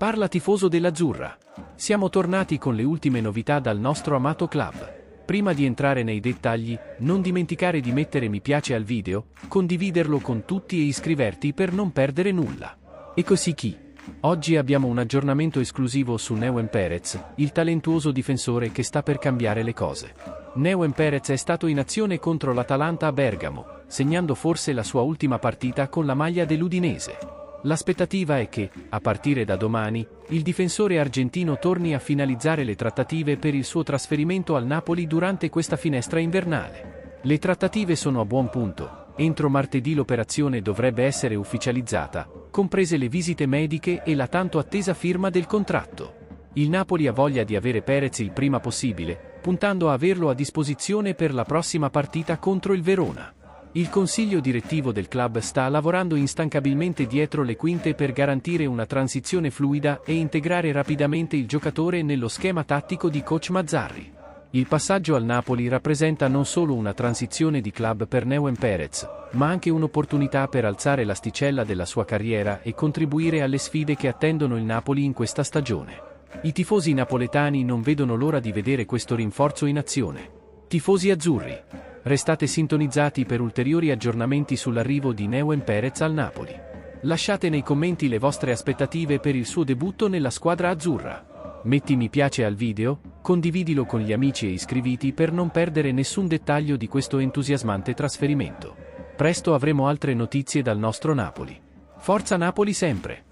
Parla tifoso dell'Azzurra. Siamo tornati con le ultime novità dal nostro amato club. Prima di entrare nei dettagli, non dimenticare di mettere mi piace al video, condividerlo con tutti e iscriverti per non perdere nulla. E così chi? Oggi abbiamo un aggiornamento esclusivo su Neuen Perez, il talentuoso difensore che sta per cambiare le cose. Neuen Perez è stato in azione contro l'Atalanta a Bergamo, segnando forse la sua ultima partita con la maglia dell'Udinese. L'aspettativa è che, a partire da domani, il difensore argentino torni a finalizzare le trattative per il suo trasferimento al Napoli durante questa finestra invernale. Le trattative sono a buon punto. Entro martedì l'operazione dovrebbe essere ufficializzata, comprese le visite mediche e la tanto attesa firma del contratto. Il Napoli ha voglia di avere Perez il prima possibile, puntando a averlo a disposizione per la prossima partita contro il Verona. Il consiglio direttivo del club sta lavorando instancabilmente dietro le quinte per garantire una transizione fluida e integrare rapidamente il giocatore nello schema tattico di coach Mazzarri. Il passaggio al Napoli rappresenta non solo una transizione di club per Neuen Perez, ma anche un'opportunità per alzare l'asticella della sua carriera e contribuire alle sfide che attendono il Napoli in questa stagione. I tifosi napoletani non vedono l'ora di vedere questo rinforzo in azione. Tifosi azzurri, Restate sintonizzati per ulteriori aggiornamenti sull'arrivo di Neuen Perez al Napoli. Lasciate nei commenti le vostre aspettative per il suo debutto nella squadra azzurra. Metti mi piace al video, condividilo con gli amici e iscriviti per non perdere nessun dettaglio di questo entusiasmante trasferimento. Presto avremo altre notizie dal nostro Napoli. Forza Napoli sempre!